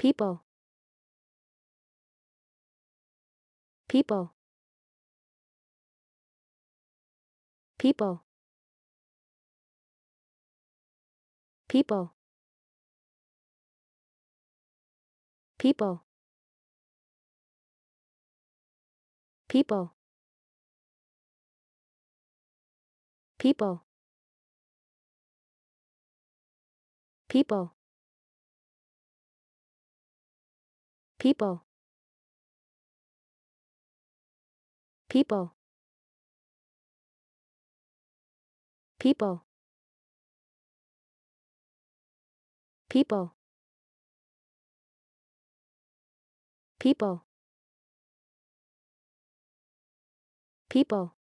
people people people people people people people people people people people people people people